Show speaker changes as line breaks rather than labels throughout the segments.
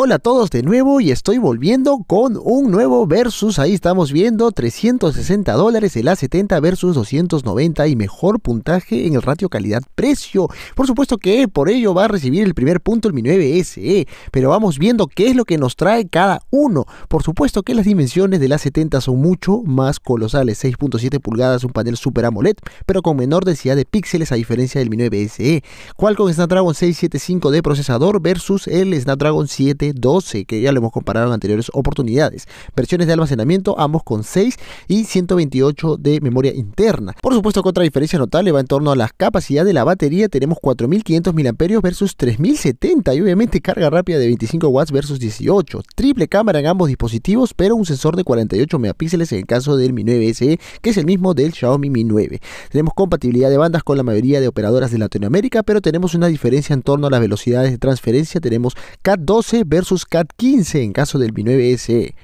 Hola a todos de nuevo y estoy volviendo con un nuevo versus. Ahí estamos viendo 360 dólares el A70 versus 290 y mejor puntaje en el ratio calidad-precio. Por supuesto que por ello va a recibir el primer punto el Mi 9 SE, pero vamos viendo qué es lo que nos trae cada uno. Por supuesto que las dimensiones del A70 son mucho más colosales, 6.7 pulgadas, un panel Super AMOLED, pero con menor densidad de píxeles a diferencia del Mi 9 SE. con Snapdragon 675 de procesador versus el Snapdragon 7 12, que ya lo hemos comparado en anteriores oportunidades. Versiones de almacenamiento, ambos con 6 y 128 de memoria interna. Por supuesto que otra diferencia notable va en torno a la capacidad de la batería, tenemos 4500 mAh versus 3070 y obviamente carga rápida de 25 watts versus 18. Triple cámara en ambos dispositivos, pero un sensor de 48 megapíxeles en el caso del Mi 9 SE, que es el mismo del Xiaomi Mi 9. Tenemos compatibilidad de bandas con la mayoría de operadoras de Latinoamérica, pero tenemos una diferencia en torno a las velocidades de transferencia. Tenemos CAT 12 versus CAT15 en caso del Mi 9SE.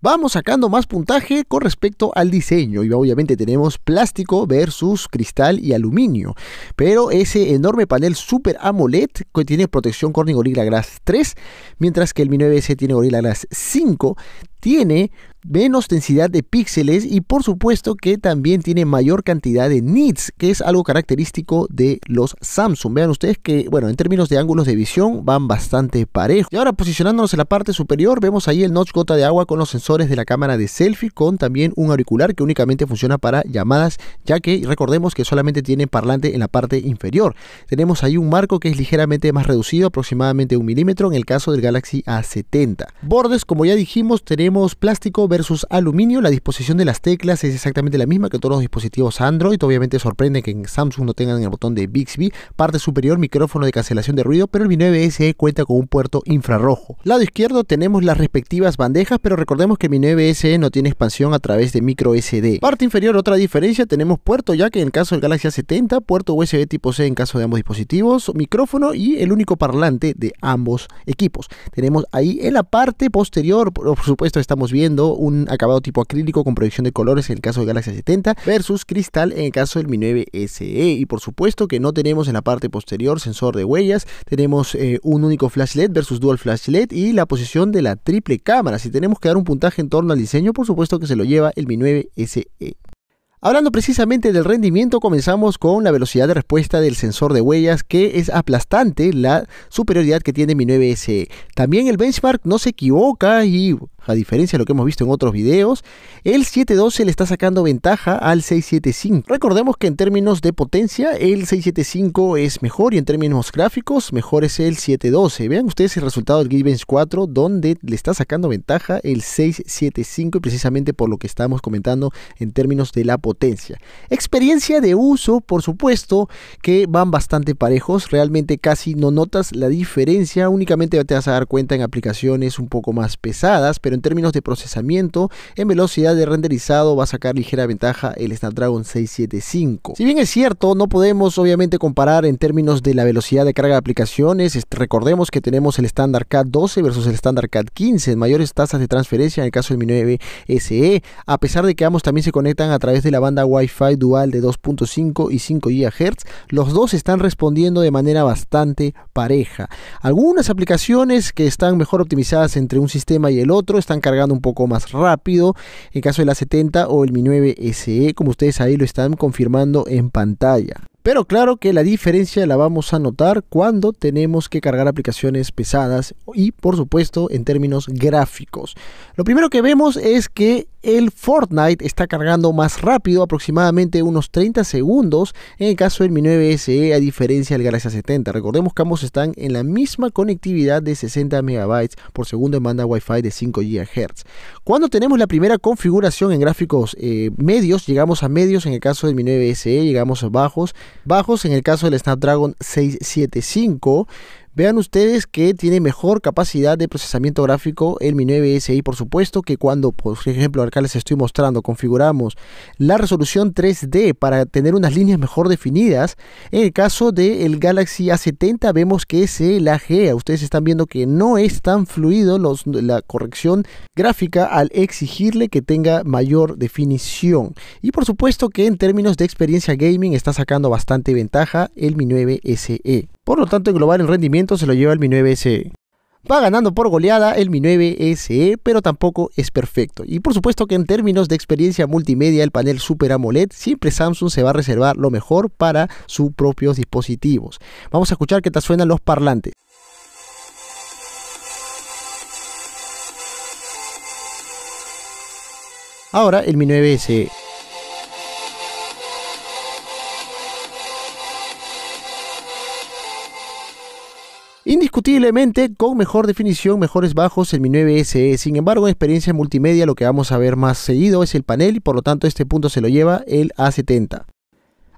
Vamos sacando más puntaje con respecto al diseño y obviamente tenemos plástico versus cristal y aluminio. Pero ese enorme panel Super AMOLED que tiene protección Corning Gorilla Glass 3, mientras que el Mi 9S tiene Gorilla Glass 5, tiene menos densidad de píxeles y por supuesto que también tiene mayor cantidad de nits, que es algo característico de los Samsung. Vean ustedes que, bueno, en términos de ángulos de visión van bastante parejos. Y ahora posicionándonos en la parte superior, vemos ahí el notch gota de agua con los sensores de la cámara de selfie, con también un auricular que únicamente funciona para llamadas, ya que recordemos que solamente tiene parlante en la parte inferior. Tenemos ahí un marco que es ligeramente más reducido, aproximadamente un milímetro, en el caso del Galaxy A70. Bordes, como ya dijimos, tenemos plástico versus aluminio, la disposición de las teclas es exactamente la misma que todos los dispositivos Android. Obviamente sorprende que en Samsung no tengan el botón de Bixby, parte superior micrófono de cancelación de ruido, pero el Mi 9 SE cuenta con un puerto infrarrojo. Lado izquierdo tenemos las respectivas bandejas, pero recordemos que el Mi 9 SE no tiene expansión a través de micro SD. Parte inferior, otra diferencia, tenemos puerto ya que en el caso del Galaxy A70, puerto USB tipo C en caso de ambos dispositivos, micrófono y el único parlante de ambos equipos. Tenemos ahí en la parte posterior, por supuesto estamos viendo un acabado tipo acrílico con proyección de colores en el caso de Galaxy 70 versus cristal en el caso del Mi 9 SE. Y por supuesto que no tenemos en la parte posterior sensor de huellas, tenemos eh, un único flash LED versus dual flash LED y la posición de la triple cámara. Si tenemos que dar un puntaje en torno al diseño, por supuesto que se lo lleva el Mi 9 SE. Hablando precisamente del rendimiento, comenzamos con la velocidad de respuesta del sensor de huellas, que es aplastante la superioridad que tiene mi 9SE. También el benchmark no se equivoca y, a diferencia de lo que hemos visto en otros videos, el 712 le está sacando ventaja al 675. Recordemos que en términos de potencia, el 675 es mejor y en términos gráficos, mejor es el 712. Vean ustedes el resultado del Geekbench 4, donde le está sacando ventaja el 675 y precisamente por lo que estamos comentando en términos de la potencia Experiencia de uso, por supuesto, que van bastante parejos, realmente casi no notas la diferencia, únicamente te vas a dar cuenta en aplicaciones un poco más pesadas, pero en términos de procesamiento, en velocidad de renderizado va a sacar ligera ventaja el Snapdragon 675. Si bien es cierto, no podemos obviamente comparar en términos de la velocidad de carga de aplicaciones, recordemos que tenemos el estándar CAT 12 versus el estándar CAT 15, mayores tasas de transferencia en el caso del Mi 9 SE, a pesar de que ambos también se conectan a través de la banda Wi-Fi dual de 2.5 y 5 GHz, los dos están respondiendo de manera bastante pareja. Algunas aplicaciones que están mejor optimizadas entre un sistema y el otro están cargando un poco más rápido, en caso de la 70 o el Mi 9 SE, como ustedes ahí lo están confirmando en pantalla. Pero claro que la diferencia la vamos a notar cuando tenemos que cargar aplicaciones pesadas y por supuesto en términos gráficos. Lo primero que vemos es que el Fortnite está cargando más rápido, aproximadamente unos 30 segundos en el caso del Mi 9 SE a diferencia del Galaxy 70. Recordemos que ambos están en la misma conectividad de 60 MB por segundo en banda Wi-Fi de 5 GHz. Cuando tenemos la primera configuración en gráficos eh, medios, llegamos a medios en el caso del Mi 9 SE, llegamos a bajos bajos en el caso del Snapdragon 675 Vean ustedes que tiene mejor capacidad de procesamiento gráfico el Mi 9 SE por supuesto, que cuando, por ejemplo, acá les estoy mostrando, configuramos la resolución 3D para tener unas líneas mejor definidas. En el caso del Galaxy A70 vemos que se lajea. Ustedes están viendo que no es tan fluido la corrección gráfica al exigirle que tenga mayor definición. Y por supuesto que en términos de experiencia gaming está sacando bastante ventaja el Mi 9 SE. Por lo tanto, en global en rendimiento se lo lleva el Mi 9SE. Va ganando por goleada el Mi 9SE, e, pero tampoco es perfecto. Y por supuesto que en términos de experiencia multimedia, el panel Super AMOLED, siempre Samsung se va a reservar lo mejor para sus propios dispositivos. Vamos a escuchar qué te suenan los parlantes. Ahora el Mi 9SE. Indiscutiblemente con mejor definición, mejores bajos el Mi 9 SE. Sin embargo, en experiencia multimedia lo que vamos a ver más seguido es el panel y por lo tanto este punto se lo lleva el A70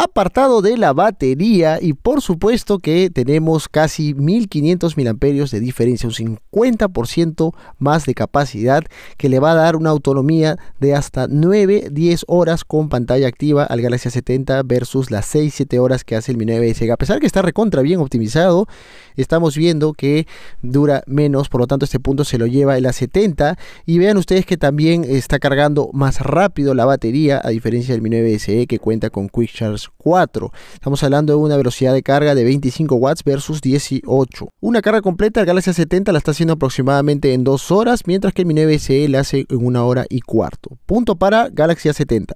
apartado de la batería y por supuesto que tenemos casi 1500 miliamperios de diferencia, un 50% más de capacidad que le va a dar una autonomía de hasta 9-10 horas con pantalla activa al Galaxy 70 versus las 6-7 horas que hace el Mi 9 SE, A pesar que está recontra bien optimizado, estamos viendo que dura menos, por lo tanto este punto se lo lleva el A70 y vean ustedes que también está cargando más rápido la batería a diferencia del Mi 9SE que cuenta con Quick Charge 4. Estamos hablando de una velocidad de carga de 25 watts versus 18. Una carga completa, Galaxy 70 la está haciendo aproximadamente en 2 horas, mientras que el Mi 9 la hace en 1 hora y cuarto. Punto para Galaxy A70.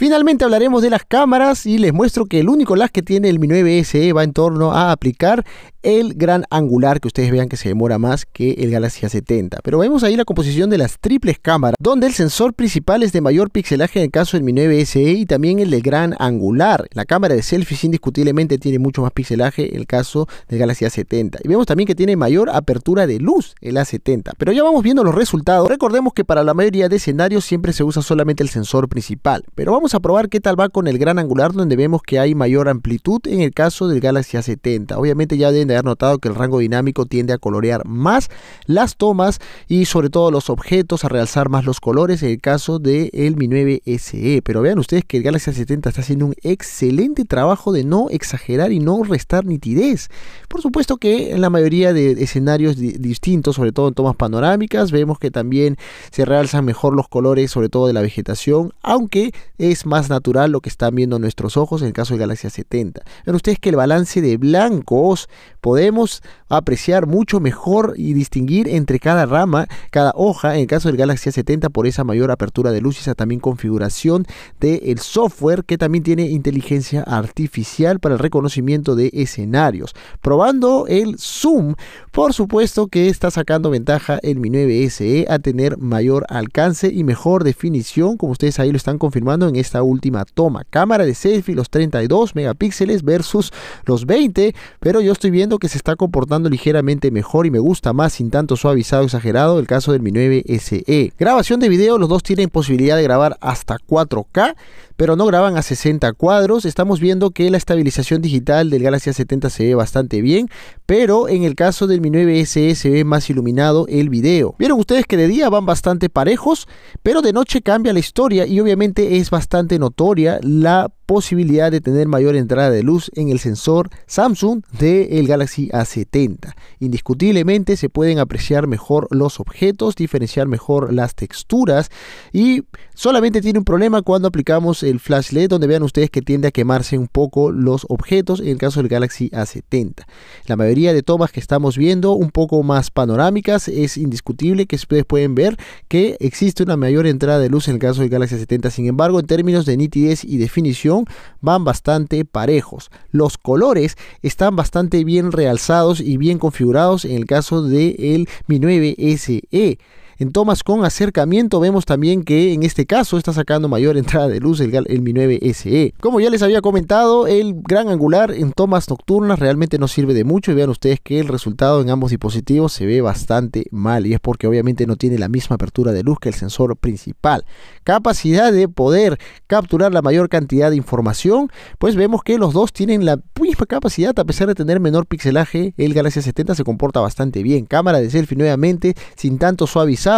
Finalmente hablaremos de las cámaras y les muestro que el único las que tiene el Mi 9 SE va en torno a aplicar el gran angular que ustedes vean que se demora más que el Galaxy A70. Pero vemos ahí la composición de las triples cámaras, donde el sensor principal es de mayor pixelaje en el caso del Mi 9 SE y también el del gran angular. La cámara de selfies indiscutiblemente tiene mucho más pixelaje en el caso del Galaxy A70. Y vemos también que tiene mayor apertura de luz el A70. Pero ya vamos viendo los resultados. Recordemos que para la mayoría de escenarios siempre se usa solamente el sensor principal, pero vamos a probar qué tal va con el gran angular donde vemos que hay mayor amplitud en el caso del Galaxy A70. Obviamente ya deben de haber notado que el rango dinámico tiende a colorear más las tomas y sobre todo los objetos, a realzar más los colores en el caso del Mi 9 SE. Pero vean ustedes que el Galaxy A70 está haciendo un excelente trabajo de no exagerar y no restar nitidez. Por supuesto que en la mayoría de escenarios distintos, sobre todo en tomas panorámicas, vemos que también se realzan mejor los colores, sobre todo de la vegetación, aunque es más natural lo que están viendo nuestros ojos en el caso de Galaxia 70. Ven ustedes que el balance de blancos podemos apreciar mucho mejor y distinguir entre cada rama, cada hoja, en el caso del Galaxia 70 por esa mayor apertura de luz y esa también configuración del software que también tiene inteligencia artificial para el reconocimiento de escenarios. Probando el zoom, por supuesto que está sacando ventaja el Mi 9 SE a tener mayor alcance y mejor definición, como ustedes ahí lo están confirmando en esta última toma. Cámara de selfie, los 32 megapíxeles versus los 20, pero yo estoy viendo que se está comportando ligeramente mejor y me gusta más sin tanto suavizado exagerado el caso del Mi 9 SE. Grabación de video, los dos tienen posibilidad de grabar hasta 4K, pero no graban a 60 cuadros. Estamos viendo que la estabilización digital del Galaxy A70 se ve bastante bien, pero en el caso del Mi 9 SE se ve más iluminado el video. Vieron ustedes que de día van bastante parejos, pero de noche cambia la historia y obviamente es bastante bastante notoria la posibilidad de tener mayor entrada de luz en el sensor Samsung del Galaxy A70. Indiscutiblemente se pueden apreciar mejor los objetos, diferenciar mejor las texturas y solamente tiene un problema cuando aplicamos el flash LED donde vean ustedes que tiende a quemarse un poco los objetos en el caso del Galaxy A70. La mayoría de tomas que estamos viendo un poco más panorámicas es indiscutible que ustedes pueden ver que existe una mayor entrada de luz en el caso del Galaxy A70. Sin embargo, en términos de nitidez y definición van bastante parejos. Los colores están bastante bien realzados y bien configurados en el caso del Mi 9 SE. En tomas con acercamiento vemos también que en este caso está sacando mayor entrada de luz el, Mi 9 SE. Como ya les había comentado, el gran angular en tomas nocturnas realmente no sirve de mucho y vean ustedes que el resultado en ambos dispositivos se ve bastante mal y es porque obviamente no tiene la misma apertura de luz que el sensor principal. Capacidad de poder capturar la mayor cantidad de información, pues vemos que los dos tienen la misma capacidad a pesar de tener menor pixelaje, el Galaxy 70 se comporta bastante bien. Cámara de selfie nuevamente sin tanto suavizar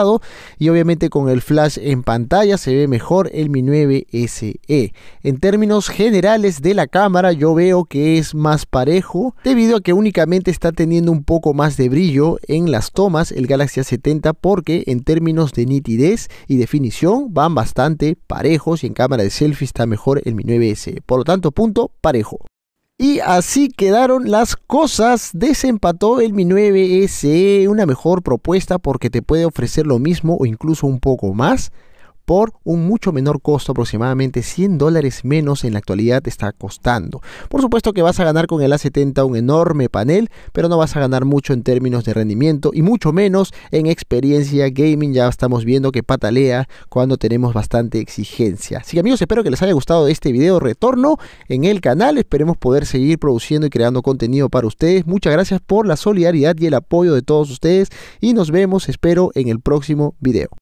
y obviamente con el flash en pantalla se ve mejor el Mi 9 SE. En términos generales de la cámara yo veo que es más parejo debido a que únicamente está teniendo un poco más de brillo en las tomas el Galaxy A70 porque en términos de nitidez y definición van bastante parejos y en cámara de selfie está mejor el Mi 9 SE. Por lo tanto, punto parejo. Y así quedaron las cosas. Desempató el Mi 9SE, e, una mejor propuesta porque te puede ofrecer lo mismo o incluso un poco más por un mucho menor costo, aproximadamente 100 dólares menos en la actualidad está costando. Por supuesto que vas a ganar con el A70 un enorme panel, pero no vas a ganar mucho en términos de rendimiento y mucho menos en experiencia gaming. Ya estamos viendo que patalea cuando tenemos bastante exigencia. Así que amigos, espero que les haya gustado este video retorno en el canal. Esperemos poder seguir produciendo y creando contenido para ustedes. Muchas gracias por la solidaridad y el apoyo de todos ustedes y nos vemos, espero, en el próximo video.